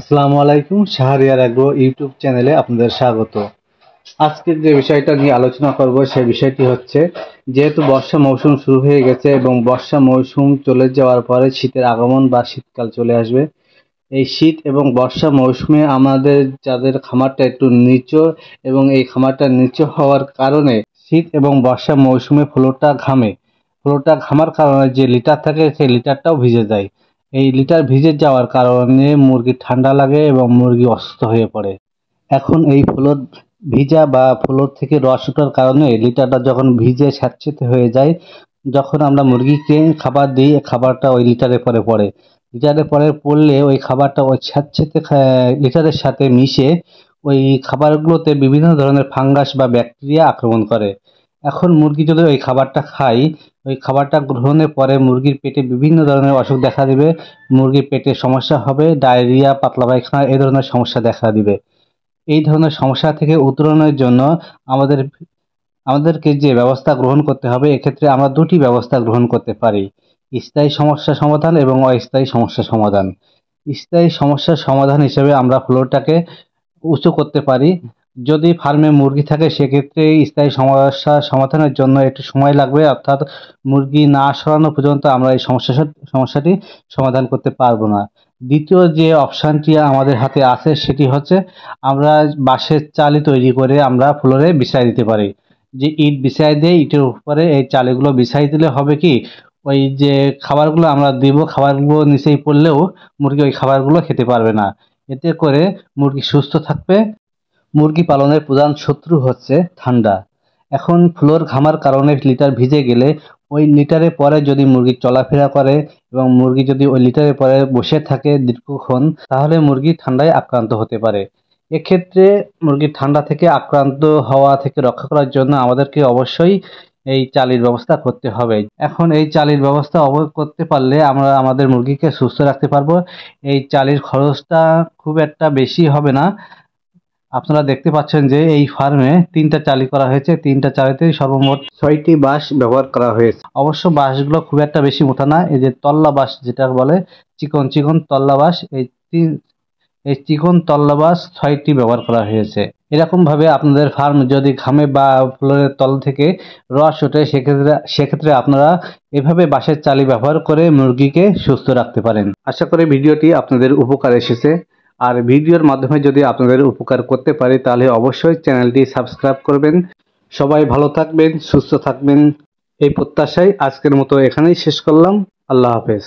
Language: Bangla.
আসসালামু আলাইকুম শাহরিয়ার আগ্রহ ইউটিউব চ্যানেলে আপনাদের স্বাগত আজকের যে বিষয়টা নিয়ে আলোচনা করব সে বিষয়টি হচ্ছে যেহেতু বর্ষা মৌসুম শুরু হয়ে গেছে এবং বর্ষা মৌসুম চলে যাওয়ার পরে শীতের আগমন বা শীতকাল চলে আসবে এই শীত এবং বর্ষা মৌসুমে আমাদের যাদের খামারটা একটু নিচু এবং এই খামারটা নিচু হওয়ার কারণে শীত এবং বর্ষা মৌসুমে ফ্লোরটা ঘামে ফ্লোরটা ঘামার কারণে যে লিটার থাকে সেই লিটারটাও ভিজে যায় এই লিটার ভিজে যাওয়ার কারণে মুরগির ঠান্ডা লাগে এবং মুরগি অসুস্থ হয়ে পড়ে এখন এই ফ্লোর ভিজা বা ফ্লোর থেকে রস উঠার কারণে লিটারটা যখন ভিজে স্যাঁতস্যাঁতে হয়ে যায় যখন আমরা মুরগিকে খাবার দিই খাবারটা ওই লিটারে পরে পড়ে লিটারে পরে পড়লে ওই খাবারটা ওই স্যাঁতস্যাঁতে লিটারের সাথে মিশে ওই খাবারগুলোতে বিভিন্ন ধরনের ফাঙ্গাস বা ব্যাকটেরিয়া আক্রমণ করে এখন মুরগি যদি ওই খাবারটা খাই ওই খাবারটা গ্রহণের পরে মুরগির পেটে বিভিন্ন ধরনের অসুখ দেখা দিবে মুরগির পেটে সমস্যা হবে ডায়রিয়া পাতলা পায়খানা এই ধরনের সমস্যা দেখা দিবে এই ধরনের সমস্যা থেকে উত্তরণের জন্য আমাদের আমাদেরকে যে ব্যবস্থা গ্রহণ করতে হবে এক্ষেত্রে আমরা দুটি ব্যবস্থা গ্রহণ করতে পারি স্থায়ী সমস্যা সমাধান এবং অস্থায়ী সমস্যা সমাধান স্থায়ী সমস্যার সমাধান হিসেবে আমরা ফ্লোরটাকে উঁচু করতে পারি যদি ফার্মে মুরগি থাকে সেক্ষেত্রে স্থায়ী সমস্যা সমাধানের জন্য একটু সময় লাগবে অর্থাৎ মুরগি না সরানো পর্যন্ত আমরা এই সমস্যা সমস্যাটি সমাধান করতে পারবো না দ্বিতীয় যে অপশানটি আমাদের হাতে আছে সেটি হচ্ছে আমরা বাঁশের চালি তৈরি করে আমরা ফ্লোরে বিছাই দিতে পারি যে ইট বিছাই দিয়ে ইটের উপরে এই চালিগুলো বিছাই দিলে হবে কি ওই যে খাবারগুলো আমরা দিব খাবারগুলো নিচেই পড়লেও মুরগি ওই খাবারগুলো খেতে পারবে না এতে করে মুরগি সুস্থ থাকবে মুরগি পালনের প্রধান শত্রু হচ্ছে ঠান্ডা এখন ফ্লোর ঘামার কারণে লিটার ভিজে গেলে ওই লিটারে পরে যদি মুরগি চলাফেরা করে এবং মুরগি যদি ওই লিটারে পরে বসে থাকে দীর্ঘক্ষণ তাহলে মুরগি ঠান্ডায় আক্রান্ত হতে পারে এক্ষেত্রে মুরগির ঠান্ডা থেকে আক্রান্ত হওয়া থেকে রক্ষা করার জন্য আমাদেরকে অবশ্যই এই চালির ব্যবস্থা করতে হবে এখন এই চালির ব্যবস্থা অব করতে পারলে আমরা আমাদের মুরগিকে সুস্থ রাখতে পারবো এই চালির খরচটা খুব একটা বেশি হবে না আপনারা দেখতে পাচ্ছেন যে এই ফার্মে তিনটা চালি করা হয়েছে তিনটা চালিতে সর্বমোট ছয়টি বাঁশ ব্যবহার করা হয়েছে অবশ্য বাঁশগুলো খুব একটা বেশি মোটা না এই যে তল্লা বাঁশ যেটা বলে চিকন চিকন তল্লা বাঁশ এই তিন এই চিকন তল্লা বাঁশ ছয়টি ব্যবহার করা হয়েছে এরকমভাবে আপনাদের ফার্ম যদি ঘামে বা ফ্লোরের তল থেকে রস ওঠে সেক্ষেত্রে সেক্ষেত্রে আপনারা এভাবে বাঁশের চালি ব্যবহার করে মুরগিকে সুস্থ রাখতে পারেন আশা করি ভিডিওটি আপনাদের উপকার এসেছে আর ভিডিওর মাধ্যমে যদি আপনাদের উপকার করতে পারি তাহলে অবশ্যই চ্যানেলটি সাবস্ক্রাইব করবেন সবাই ভালো থাকবেন সুস্থ থাকবেন এই প্রত্যাশায় আজকের মতো এখানেই শেষ করলাম আল্লাহ হাফেজ